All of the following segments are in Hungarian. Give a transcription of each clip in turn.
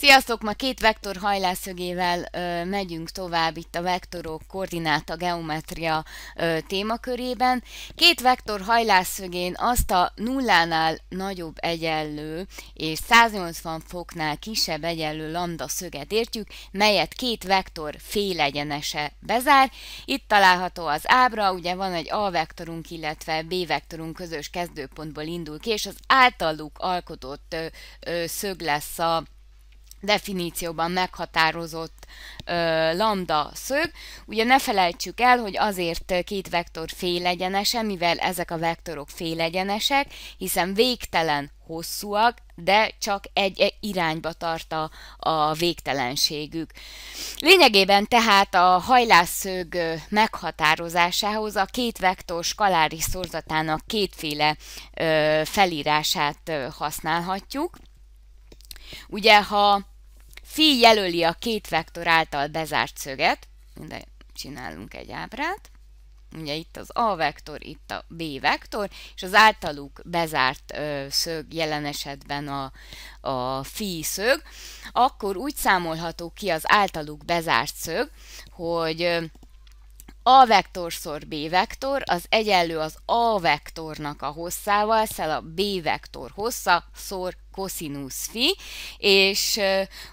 Sziasztok! Ma két vektor hajlászögével ö, megyünk tovább itt a vektorok koordináta geometria ö, témakörében. Két vektor hajlászögén azt a nullánál nagyobb egyenlő és 180 foknál kisebb egyenlő lambda szöget értjük, melyet két vektor félegyenese bezár. Itt található az ábra, ugye van egy A vektorunk, illetve B vektorunk közös kezdőpontból indul ki, és az általuk alkotott ö, ö, szög lesz a definícióban meghatározott ö, lambda szög. Ugye ne felejtsük el, hogy azért két vektor félegyenese, mivel ezek a vektorok félegyenesek, hiszen végtelen hosszúak, de csak egy, egy irányba tart a, a végtelenségük. Lényegében tehát a hajlásszög meghatározásához a két vektor skaláris szorzatának kétféle ö, felírását ö, használhatjuk. Ugye, ha fi jelöli a két vektor által bezárt szöget, de csinálunk egy ábrát, ugye itt az A vektor, itt a B vektor, és az általuk bezárt ö, szög, jelen esetben a, a fi szög, akkor úgy számolható ki az általuk bezárt szög, hogy a vektor szor b vektor az egyenlő az a vektornak a hosszával, szel a b vektor hossza szor koszinusz fi, és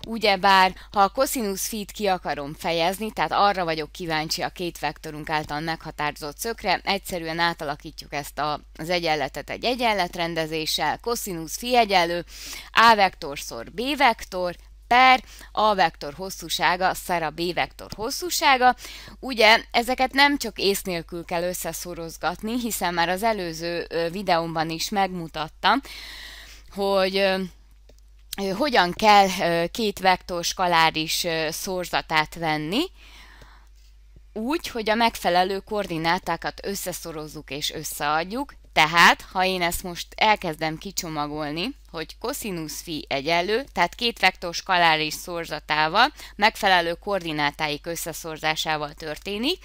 ugyebár, ha a koszinusz fit ki akarom fejezni, tehát arra vagyok kíváncsi a két vektorunk által meghatározott szökre, egyszerűen átalakítjuk ezt a, az egyenletet egy egyenletrendezéssel, koszinusz fi egyenlő a vektor szor b vektor, per a vektor hosszúsága, szer a b vektor hosszúsága. Ugye ezeket nem csak ész nélkül kell összeszorozgatni, hiszen már az előző videómban is megmutattam, hogy hogyan kell két vektor skaláris szorzatát venni, úgy, hogy a megfelelő koordinátákat összeszorozzuk és összeadjuk, tehát, ha én ezt most elkezdem kicsomagolni, hogy koszinusz fi egyenlő, tehát két vektor skaláris szorzatával, megfelelő koordinátáik összeszorzásával történik,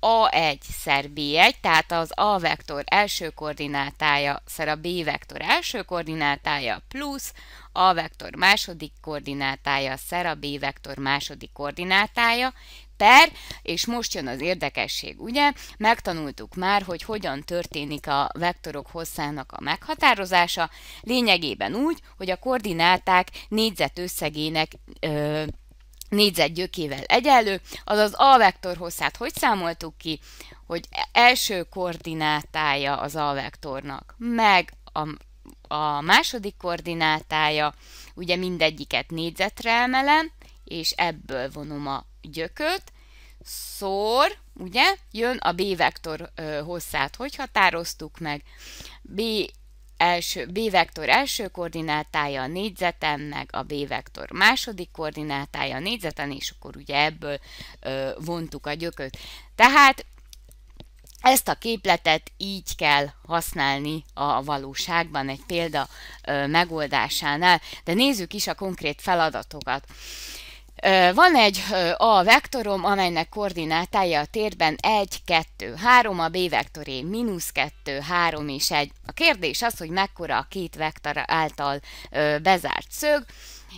a1 szer B1, tehát az A vektor első koordinátája szer a B vektor első koordinátája plusz A vektor második koordinátája szer a B vektor második koordinátája, per, és most jön az érdekesség, ugye? Megtanultuk már, hogy hogyan történik a vektorok hosszának a meghatározása, lényegében úgy, hogy a koordináták négyzet összegének ö, gyökével egyenlő, azaz a vektor hosszát hogy számoltuk ki, hogy első koordinátája az a vektornak, meg a a második koordinátája, ugye mindegyiket négyzetre emelem, és ebből vonom a gyököt, szor, ugye, jön a b-vektor hosszát, hogy határoztuk meg. B, első, b-vektor első koordinátája a négyzeten, meg a b-vektor második koordinátája a négyzeten, és akkor ugye ebből ö, vontuk a gyököt. Tehát ezt a képletet így kell használni a valóságban egy példa megoldásánál, de nézzük is a konkrét feladatokat. Van egy A vektorom, amelynek koordinátája a térben 1, 2, 3, a B vektoré mínusz 2, 3 és 1. A kérdés az, hogy mekkora a két vektor által bezárt szög.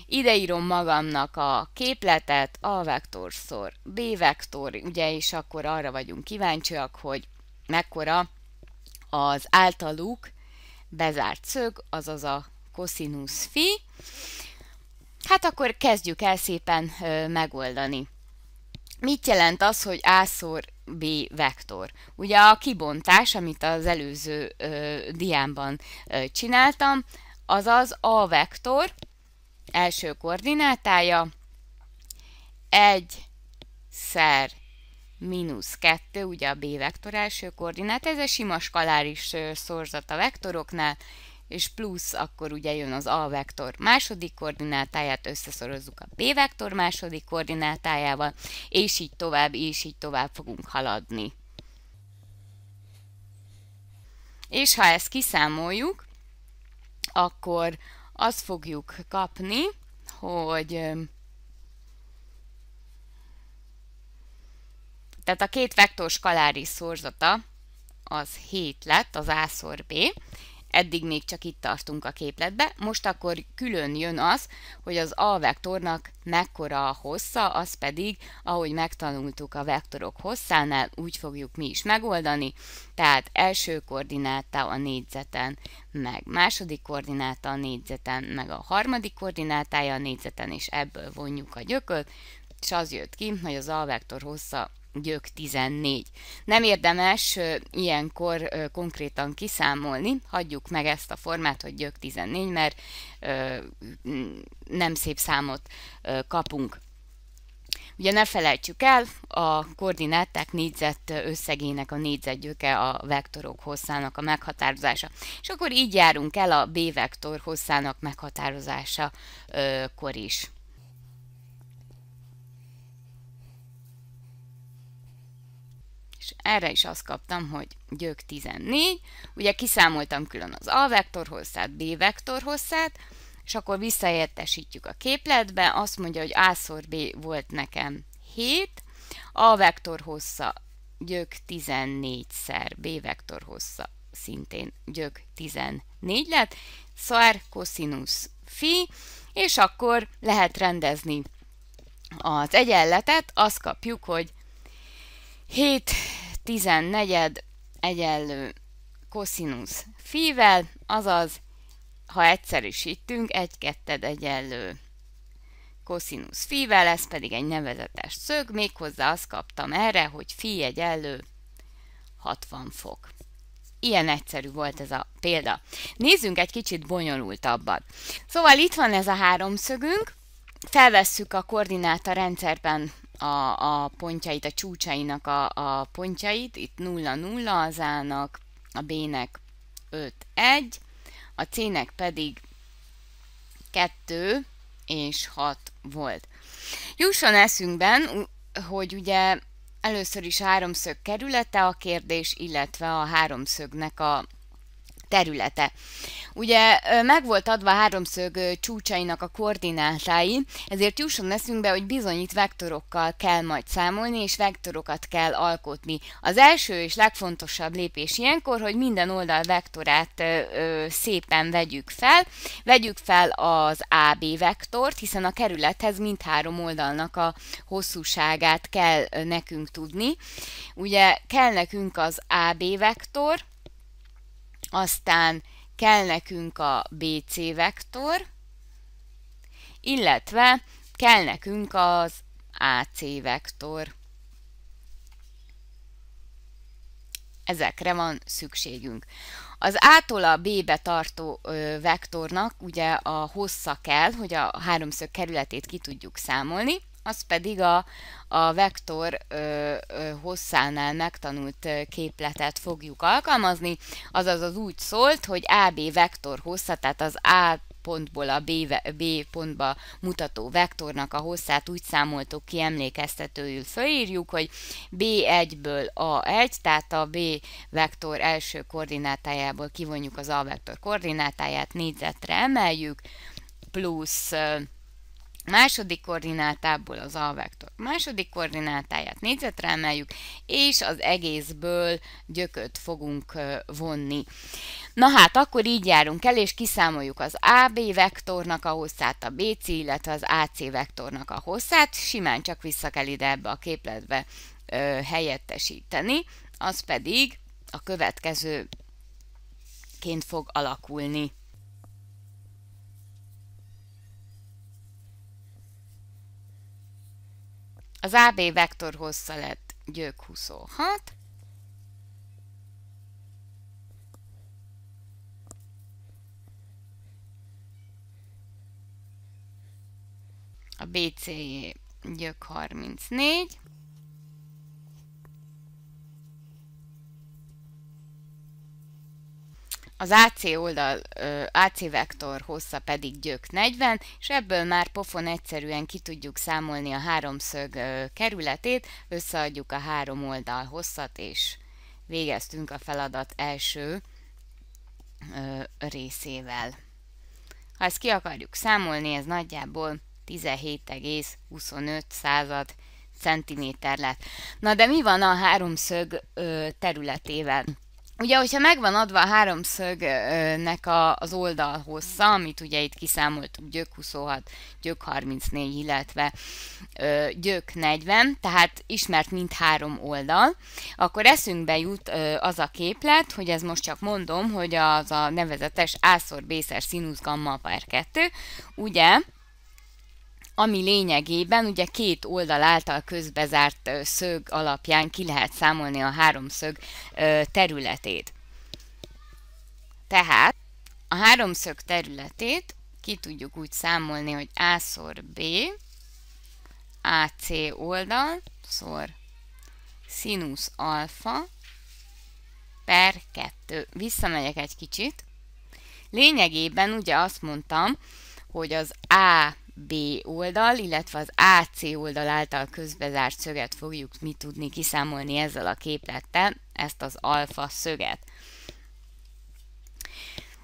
Ideírom magamnak a képletet, A vektor szor B vektor, ugye, és akkor arra vagyunk kíváncsiak, hogy mekkora az általuk bezárt szög, azaz a koszinusz fi. Hát akkor kezdjük el szépen megoldani. Mit jelent az, hogy A szor B vektor? Ugye a kibontás, amit az előző ö, diámban ö, csináltam, az A vektor első koordinátája 1 szer mínusz 2, ugye a B vektor első koordinát, ez a sima skaláris szorzat a vektoroknál, és plusz akkor ugye jön az A vektor második koordinátáját, összeszorozzuk a B vektor második koordinátájával, és így tovább, és így tovább fogunk haladni. És ha ezt kiszámoljuk, akkor azt fogjuk kapni, hogy tehát a két vektor skaláris szorzata az 7 lett, az A szor B, eddig még csak itt tartunk a képletbe, most akkor külön jön az, hogy az A vektornak mekkora a hossza, az pedig, ahogy megtanultuk a vektorok hosszánál, úgy fogjuk mi is megoldani, tehát első koordináta a négyzeten, meg második koordináta a négyzeten, meg a harmadik koordinátája a négyzeten, és ebből vonjuk a gyököt, és az jött ki, hogy az A vektor hossza gyök 14. Nem érdemes ilyenkor konkrétan kiszámolni, hagyjuk meg ezt a formát, hogy gyök 14, mert nem szép számot kapunk. Ugye ne felejtsük el, a koordináták négyzet összegének a négyzetgyöke a vektorok hosszának a meghatározása. És akkor így járunk el a b-vektor hosszának meghatározása kor is. és erre is azt kaptam, hogy gyök 14, ugye kiszámoltam külön az A vektor hosszát, B vektor hosszát, és akkor visszaértesítjük a képletbe, azt mondja, hogy A-szor B volt nekem 7, A vektor hossza gyök 14-szer, B vektor hossza szintén gyök 14 lett, szar koszinusz, fi, és akkor lehet rendezni az egyenletet, azt kapjuk, hogy 7 tizennegyed egyenlő koszinusz fivel, azaz ha egyszerűsítünk, egy ketted egyenlő koszinusz fivel, ez pedig egy nevezetes szög, méghozzá azt kaptam erre, hogy fi egyenlő 60 fok. Ilyen egyszerű volt ez a példa. Nézzünk egy kicsit bonyolultabbat. Szóval itt van ez a háromszögünk, felvesszük a koordináta rendszerben a, a pontjait, a csúcsainak a, a pontjait, itt 0-0 az A-nak, a B-nek 5-1, a C-nek pedig 2 és 6 volt. Jusson eszünkben, hogy ugye először is háromszög kerülete a kérdés, illetve a háromszögnek a területe. Ugye meg volt adva a háromszög csúcsainak a koordinátái, ezért jusson be, hogy bizony itt vektorokkal kell majd számolni, és vektorokat kell alkotni. Az első és legfontosabb lépés ilyenkor, hogy minden oldal vektorát szépen vegyük fel. Vegyük fel az AB vektort, hiszen a kerülethez mindhárom oldalnak a hosszúságát kell nekünk tudni. Ugye kell nekünk az AB vektor, aztán kell nekünk a BC vektor, illetve kell nekünk az AC vektor. Ezekre van szükségünk. Az A-tól a B-be tartó vektornak ugye a hossza kell, hogy a háromszög kerületét ki tudjuk számolni, az pedig a, a vektor ö, ö, hosszánál megtanult képletet fogjuk alkalmazni, azaz az úgy szólt, hogy AB vektor hossza, tehát az A pontból a B, B pontba mutató vektornak a hosszát úgy számoltuk ki emlékeztetőül fölírjuk, hogy B1-ből A1, tehát a B vektor első koordinátájából kivonjuk az A vektor koordinátáját, négyzetre emeljük, plusz második koordinátából az A vektor második koordinátáját négyzetre emeljük, és az egészből gyököt fogunk vonni. Na hát, akkor így járunk el, és kiszámoljuk az AB vektornak a hosszát, a BC, illetve az AC vektornak a hosszát, simán csak vissza kell ide ebbe a képletbe ö, helyettesíteni, az pedig a következőként fog alakulni. Az AB vektor hossza lett gyök 26, a BCE gyök 34, az AC oldal, AC vektor hossza pedig gyök 40, és ebből már pofon egyszerűen ki tudjuk számolni a háromszög kerületét, összeadjuk a három oldal hosszat, és végeztünk a feladat első részével. Ha ezt ki akarjuk számolni, ez nagyjából 17,25 század centiméter lett. Na de mi van a háromszög területével? Ugye, hogyha megvan adva a háromszögnek a, az oldal hossza, amit ugye itt kiszámoltuk, gyök 26, gyök 34, illetve ö, gyök 40, tehát ismert mind három oldal, akkor eszünkbe jut ö, az a képlet, hogy ez most csak mondom, hogy az a nevezetes ászor, bészes, színusz, gamma per 2, ugye, ami lényegében ugye két oldal által közbezárt szög alapján ki lehet számolni a háromszög területét. Tehát a háromszög területét ki tudjuk úgy számolni, hogy A szor B, AC oldal szor színusz alfa per 2. Visszamegyek egy kicsit. Lényegében ugye azt mondtam, hogy az A B oldal, illetve az AC oldal által közbezárt szöget fogjuk mi tudni kiszámolni ezzel a képlettel, ezt az alfa szöget.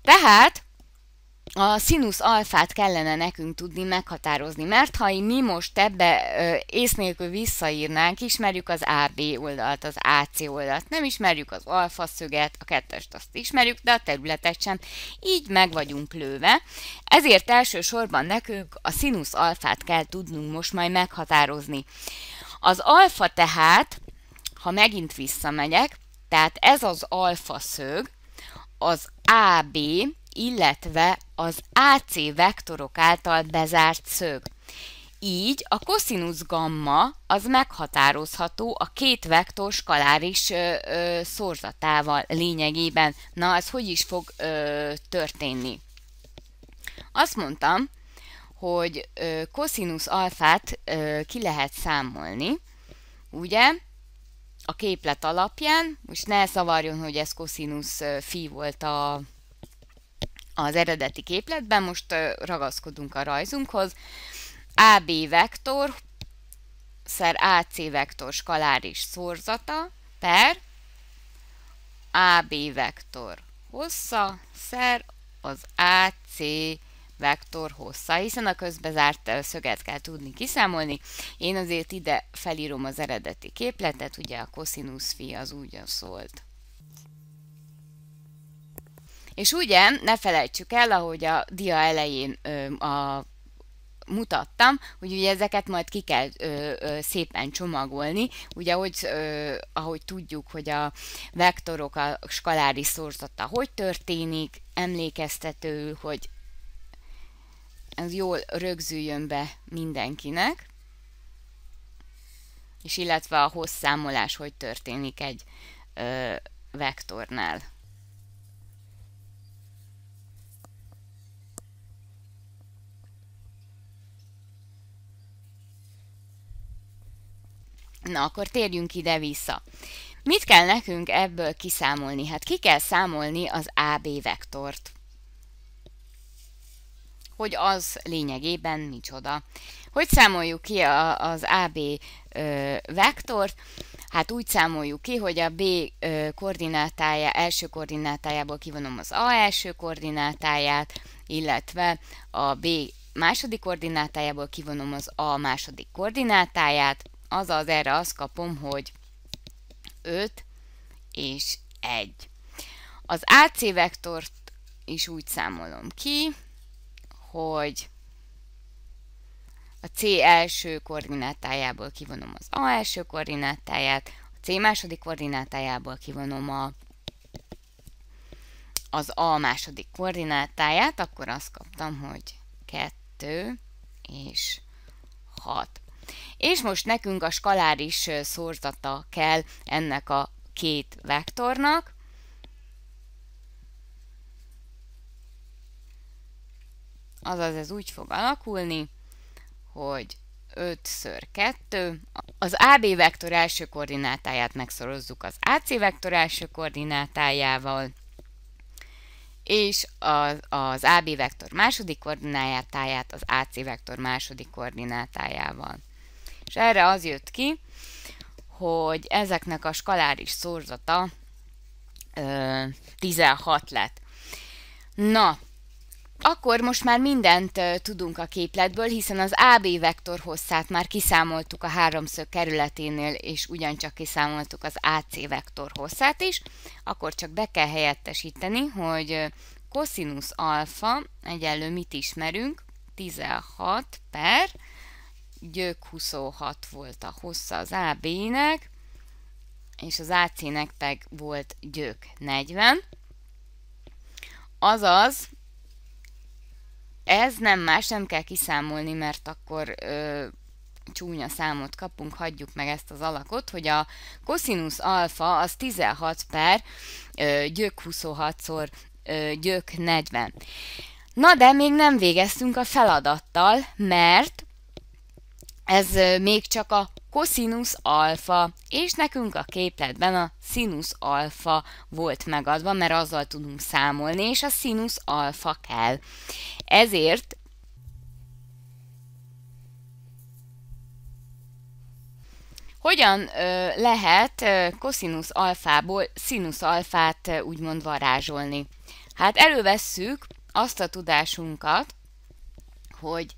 Tehát a színusz alfát kellene nekünk tudni meghatározni, mert ha mi most ebbe ész nélkül visszaírnánk, ismerjük az AB oldalt, az AC oldalt, nem ismerjük az alfa szöget, a kettest azt ismerjük, de a területet sem, így meg vagyunk lőve. Ezért elsősorban nekünk a színusz alfát kell tudnunk most majd meghatározni. Az alfa tehát, ha megint visszamegyek, tehát ez az alfa szög, az AB, illetve az AC vektorok által bezárt szög. Így a koszinusz gamma az meghatározható a két vektor skaláris ö, ö, szorzatával lényegében. Na, ez hogy is fog ö, történni? Azt mondtam, hogy ö, koszinusz alfát ö, ki lehet számolni, ugye? A képlet alapján, most ne szavarjon, hogy ez koszinusz fi volt a az eredeti képletben, most ragaszkodunk a rajzunkhoz, AB vektor szer AC vektor skaláris szorzata per AB vektor hossza szer az AC vektor hossza, hiszen a közbezárt szöget kell tudni kiszámolni. Én azért ide felírom az eredeti képletet, ugye a koszinusz fi az úgy szólt. És ugye, ne felejtsük el, ahogy a dia elején ö, a mutattam, hogy ugye ezeket majd ki kell ö, ö, szépen csomagolni, ugye ahogy, ö, ahogy tudjuk, hogy a vektorok a skaláris szorzata hogy történik, emlékeztetőül, hogy ez jól rögzüljön be mindenkinek, és illetve a hosszámolás hogy történik egy ö, vektornál. Na, akkor térjünk ide-vissza. Mit kell nekünk ebből kiszámolni? Hát ki kell számolni az AB vektort. Hogy az lényegében micsoda. Hogy számoljuk ki a, az AB ö, vektort? Hát úgy számoljuk ki, hogy a B ö, koordinátája, első koordinátájából kivonom az A első koordinátáját, illetve a B második koordinátájából kivonom az A második koordinátáját, azaz erre azt kapom, hogy 5 és 1. Az AC vektort is úgy számolom ki, hogy a C első koordinátájából kivonom az A első koordinátáját, a C második koordinátájából kivonom a, az A második koordinátáját, akkor azt kaptam, hogy 2 és 6 és most nekünk a skaláris szorzata kell ennek a két vektornak. Azaz ez úgy fog alakulni, hogy 5 x 2. Az AB vektor első koordinátáját megszorozzuk az AC vektor első koordinátájával, és az, az AB vektor második koordinátáját az AC vektor második koordinátájával. És erre az jött ki, hogy ezeknek a skaláris szorzata ö, 16 lett. Na, akkor most már mindent ö, tudunk a képletből, hiszen az AB vektor hosszát már kiszámoltuk a háromszög kerületénél, és ugyancsak kiszámoltuk az AC vektor hosszát is, akkor csak be kell helyettesíteni, hogy koszinusz alfa egyenlő mit ismerünk, 16 per gyök 26 volt a hossza az AB-nek, és az AC-nek meg volt gyök 40. Azaz, ez nem más, nem kell kiszámolni, mert akkor ö, csúnya számot kapunk, hagyjuk meg ezt az alakot, hogy a koszinusz alfa az 16 per ö, gyök 26-szor ö, gyök 40. Na de még nem végeztünk a feladattal, mert ez még csak a koszinusz alfa, és nekünk a képletben a színusz alfa volt megadva, mert azzal tudunk számolni, és a színusz alfa kell. Ezért Hogyan ö, lehet koszinusz alfából színusz alfát úgymond varázsolni? Hát elővesszük azt a tudásunkat, hogy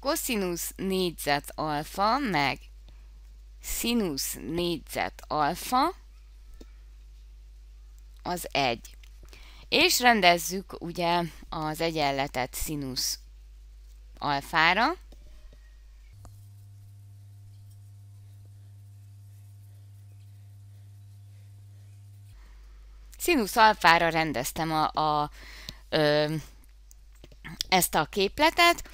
koszinusz négyzet alfa meg színusz négyzet alfa az 1. És rendezzük ugye az egyenletet színusz alfára. Színusz alfára rendeztem a, a, ö, ezt a képletet,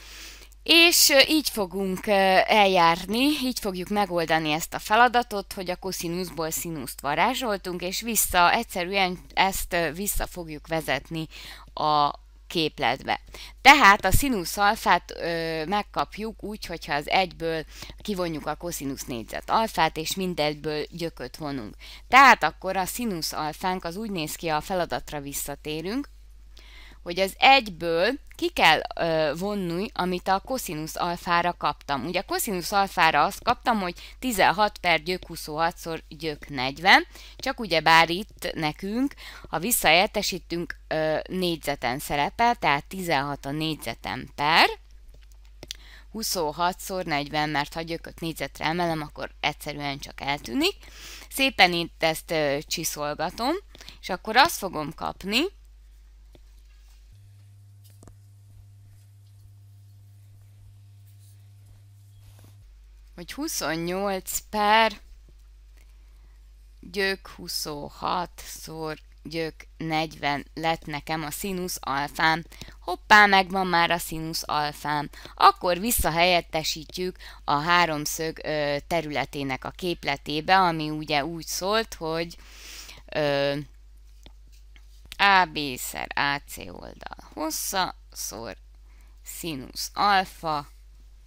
és így fogunk eljárni, így fogjuk megoldani ezt a feladatot, hogy a koszinuszból színuszt varázsoltunk, és vissza, egyszerűen ezt vissza fogjuk vezetni a képletbe. Tehát a színusz alfát ö, megkapjuk úgy, hogyha az egyből kivonjuk a koszinusz négyzet alfát, és mindegyből gyököt vonunk. Tehát akkor a színusz alfánk az úgy néz ki, a feladatra visszatérünk, hogy az egyből ki kell ö, vonni, amit a koszinusz alfára kaptam. Ugye a koszinusz alfára azt kaptam, hogy 16 per gyök 26 szor gyök 40, csak ugye bár itt nekünk, ha visszaértesítünk ö, négyzeten szerepel, tehát 16 a négyzeten per, 26 szor 40, mert ha gyököt négyzetre emelem, akkor egyszerűen csak eltűnik. Szépen itt ezt ö, csiszolgatom, és akkor azt fogom kapni, vagy 28 per gyök 26 szor gyök 40 lett nekem a színusz alfám. Hoppá, megvan már a színusz alfám. Akkor visszahelyettesítjük a háromszög ö, területének a képletébe, ami ugye úgy szólt, hogy ö, AB szer AC oldal hossza szor színusz alfa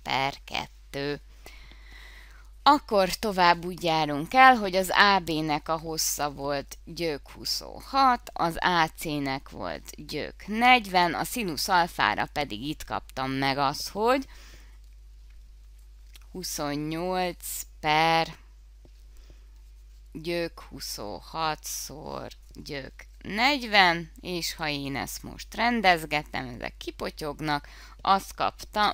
per 2. Akkor tovább úgy járunk el, hogy az AB-nek a hossza volt gyök 26, az AC-nek volt gyök 40, a színusz alfára pedig itt kaptam meg az, hogy 28 per gyök 26 szor gyök 40, és ha én ezt most rendezgetem, ezek kipotyognak, azt kaptam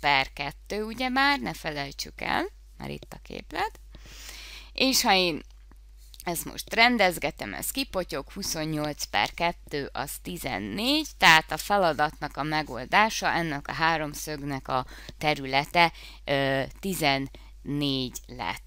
per 2, már ne felejtsük el, már itt a képlet. És ha én ezt most rendezgetem, ez kipotyog, 28 per 2 az 14, tehát a feladatnak a megoldása, ennek a háromszögnek a területe 14 lett.